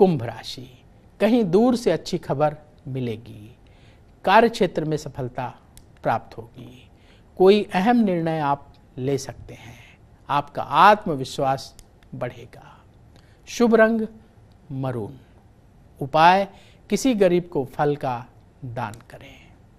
कुंभ राशि कहीं दूर से अच्छी खबर मिलेगी कार्य क्षेत्र में सफलता प्राप्त होगी कोई अहम निर्णय आप ले सकते हैं आपका आत्मविश्वास बढ़ेगा शुभ रंग मरून उपाय किसी गरीब को फल का दान करें